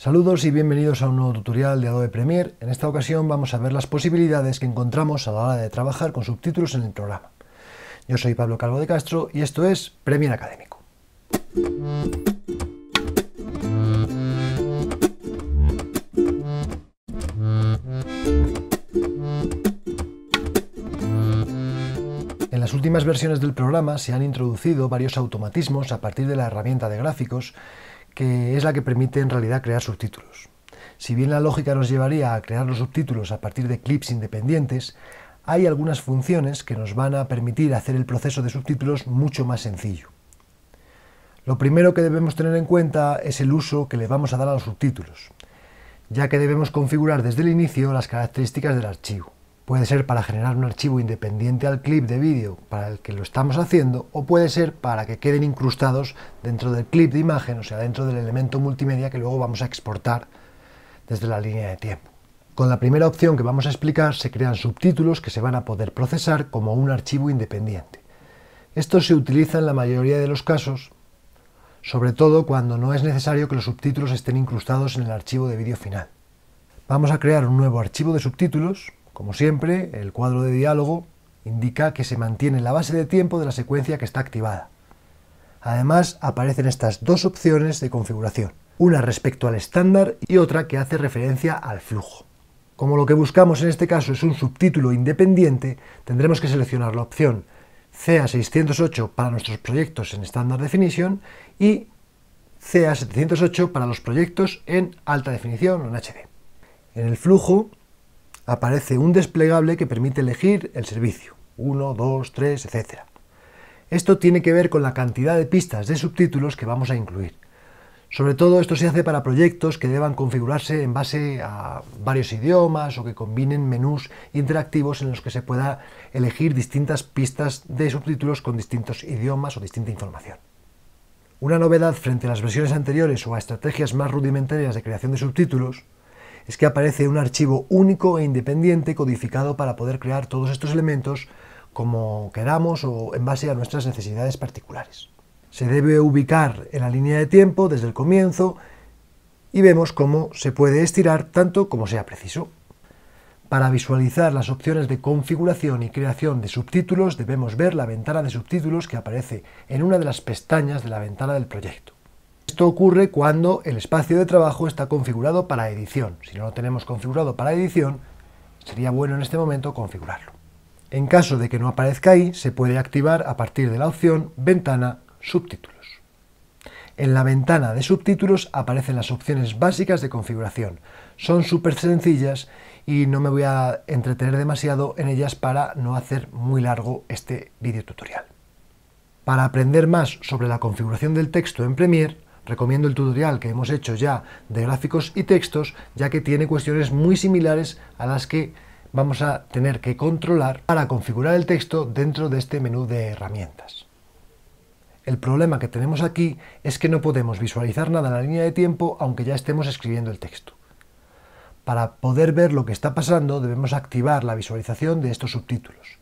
Saludos y bienvenidos a un nuevo tutorial de Adobe Premiere. En esta ocasión vamos a ver las posibilidades que encontramos a la hora de trabajar con subtítulos en el programa. Yo soy Pablo Calvo de Castro y esto es Premiere Académico. En las últimas versiones del programa se han introducido varios automatismos a partir de la herramienta de gráficos que es la que permite en realidad crear subtítulos. Si bien la lógica nos llevaría a crear los subtítulos a partir de clips independientes, hay algunas funciones que nos van a permitir hacer el proceso de subtítulos mucho más sencillo. Lo primero que debemos tener en cuenta es el uso que le vamos a dar a los subtítulos, ya que debemos configurar desde el inicio las características del archivo. Puede ser para generar un archivo independiente al clip de vídeo para el que lo estamos haciendo o puede ser para que queden incrustados dentro del clip de imagen, o sea, dentro del elemento multimedia que luego vamos a exportar desde la línea de tiempo. Con la primera opción que vamos a explicar se crean subtítulos que se van a poder procesar como un archivo independiente. Esto se utiliza en la mayoría de los casos, sobre todo cuando no es necesario que los subtítulos estén incrustados en el archivo de vídeo final. Vamos a crear un nuevo archivo de subtítulos como siempre, el cuadro de diálogo indica que se mantiene la base de tiempo de la secuencia que está activada. Además, aparecen estas dos opciones de configuración, una respecto al estándar y otra que hace referencia al flujo. Como lo que buscamos en este caso es un subtítulo independiente, tendremos que seleccionar la opción CA608 para nuestros proyectos en estándar Definition y CA708 para los proyectos en alta definición o en HD. En el flujo aparece un desplegable que permite elegir el servicio, 1, 2, 3, etc. Esto tiene que ver con la cantidad de pistas de subtítulos que vamos a incluir. Sobre todo esto se hace para proyectos que deban configurarse en base a varios idiomas o que combinen menús interactivos en los que se pueda elegir distintas pistas de subtítulos con distintos idiomas o distinta información. Una novedad frente a las versiones anteriores o a estrategias más rudimentarias de creación de subtítulos es que aparece un archivo único e independiente codificado para poder crear todos estos elementos como queramos o en base a nuestras necesidades particulares. Se debe ubicar en la línea de tiempo desde el comienzo y vemos cómo se puede estirar tanto como sea preciso. Para visualizar las opciones de configuración y creación de subtítulos debemos ver la ventana de subtítulos que aparece en una de las pestañas de la ventana del proyecto. Esto ocurre cuando el espacio de trabajo está configurado para edición. Si no lo tenemos configurado para edición, sería bueno en este momento configurarlo. En caso de que no aparezca ahí, se puede activar a partir de la opción Ventana Subtítulos. En la ventana de subtítulos aparecen las opciones básicas de configuración. Son súper sencillas y no me voy a entretener demasiado en ellas para no hacer muy largo este video tutorial. Para aprender más sobre la configuración del texto en Premiere, Recomiendo el tutorial que hemos hecho ya de gráficos y textos, ya que tiene cuestiones muy similares a las que vamos a tener que controlar para configurar el texto dentro de este menú de herramientas. El problema que tenemos aquí es que no podemos visualizar nada en la línea de tiempo aunque ya estemos escribiendo el texto. Para poder ver lo que está pasando debemos activar la visualización de estos subtítulos.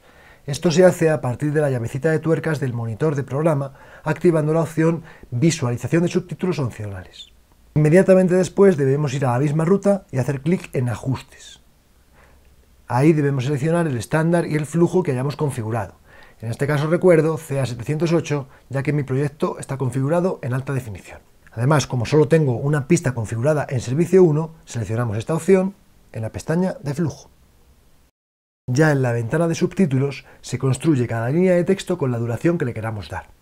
Esto se hace a partir de la llavecita de tuercas del monitor de programa, activando la opción Visualización de subtítulos opcionales. Inmediatamente después debemos ir a la misma ruta y hacer clic en Ajustes. Ahí debemos seleccionar el estándar y el flujo que hayamos configurado. En este caso recuerdo CA708, ya que mi proyecto está configurado en alta definición. Además, como solo tengo una pista configurada en servicio 1, seleccionamos esta opción en la pestaña de flujo. Ya en la ventana de subtítulos se construye cada línea de texto con la duración que le queramos dar.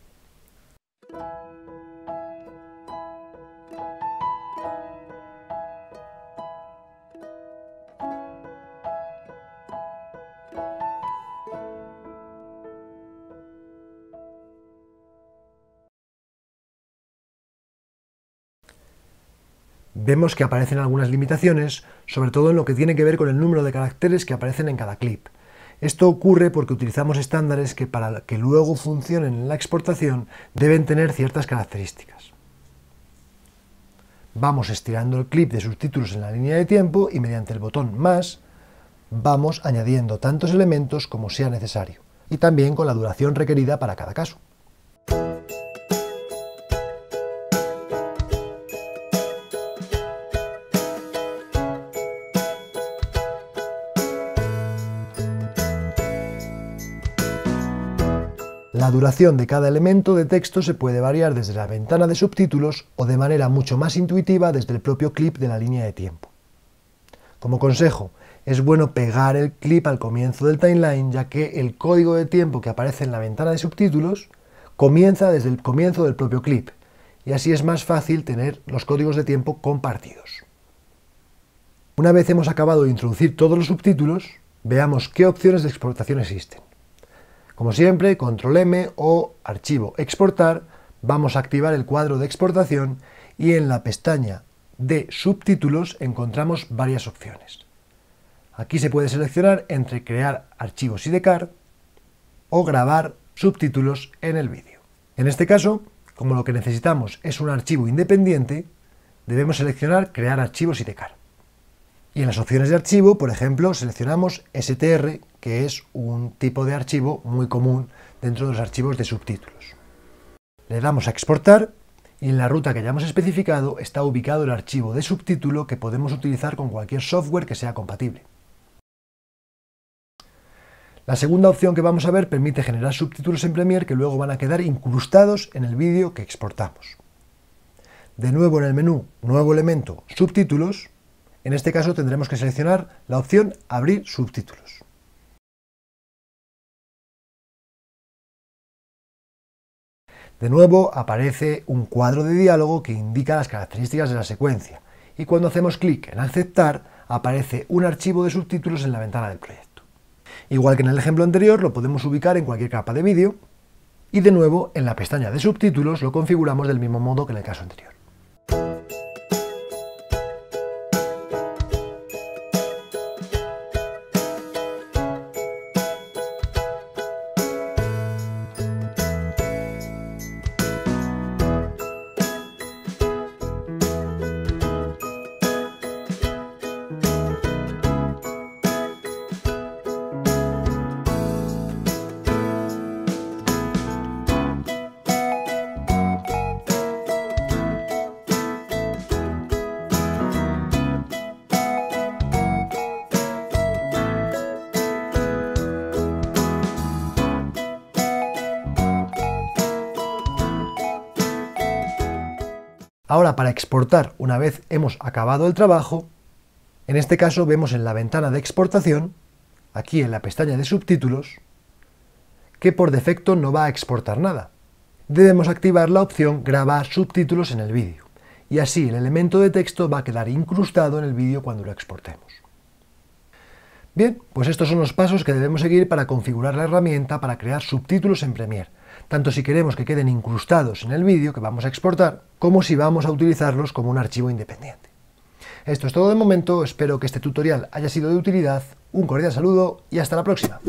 vemos que aparecen algunas limitaciones, sobre todo en lo que tiene que ver con el número de caracteres que aparecen en cada clip. Esto ocurre porque utilizamos estándares que para que luego funcionen en la exportación deben tener ciertas características. Vamos estirando el clip de subtítulos en la línea de tiempo y mediante el botón más vamos añadiendo tantos elementos como sea necesario y también con la duración requerida para cada caso. La duración de cada elemento de texto se puede variar desde la ventana de subtítulos o de manera mucho más intuitiva desde el propio clip de la línea de tiempo. Como consejo, es bueno pegar el clip al comienzo del timeline ya que el código de tiempo que aparece en la ventana de subtítulos comienza desde el comienzo del propio clip y así es más fácil tener los códigos de tiempo compartidos. Una vez hemos acabado de introducir todos los subtítulos, veamos qué opciones de exportación existen. Como siempre, control M o archivo exportar, vamos a activar el cuadro de exportación y en la pestaña de subtítulos encontramos varias opciones. Aquí se puede seleccionar entre crear archivos srt o grabar subtítulos en el vídeo. En este caso, como lo que necesitamos es un archivo independiente, debemos seleccionar crear archivos srt. Y en las opciones de archivo, por ejemplo, seleccionamos STR, que es un tipo de archivo muy común dentro de los archivos de subtítulos. Le damos a exportar y en la ruta que hayamos especificado está ubicado el archivo de subtítulo que podemos utilizar con cualquier software que sea compatible. La segunda opción que vamos a ver permite generar subtítulos en Premiere que luego van a quedar incrustados en el vídeo que exportamos. De nuevo en el menú Nuevo elemento, Subtítulos, en este caso tendremos que seleccionar la opción Abrir subtítulos. De nuevo aparece un cuadro de diálogo que indica las características de la secuencia y cuando hacemos clic en aceptar aparece un archivo de subtítulos en la ventana del proyecto. Igual que en el ejemplo anterior lo podemos ubicar en cualquier capa de vídeo y de nuevo en la pestaña de subtítulos lo configuramos del mismo modo que en el caso anterior. Ahora para exportar, una vez hemos acabado el trabajo, en este caso vemos en la ventana de exportación, aquí en la pestaña de subtítulos, que por defecto no va a exportar nada. Debemos activar la opción grabar subtítulos en el vídeo y así el elemento de texto va a quedar incrustado en el vídeo cuando lo exportemos. Bien, pues estos son los pasos que debemos seguir para configurar la herramienta para crear subtítulos en Premiere tanto si queremos que queden incrustados en el vídeo que vamos a exportar, como si vamos a utilizarlos como un archivo independiente. Esto es todo de momento, espero que este tutorial haya sido de utilidad, un cordial saludo y hasta la próxima.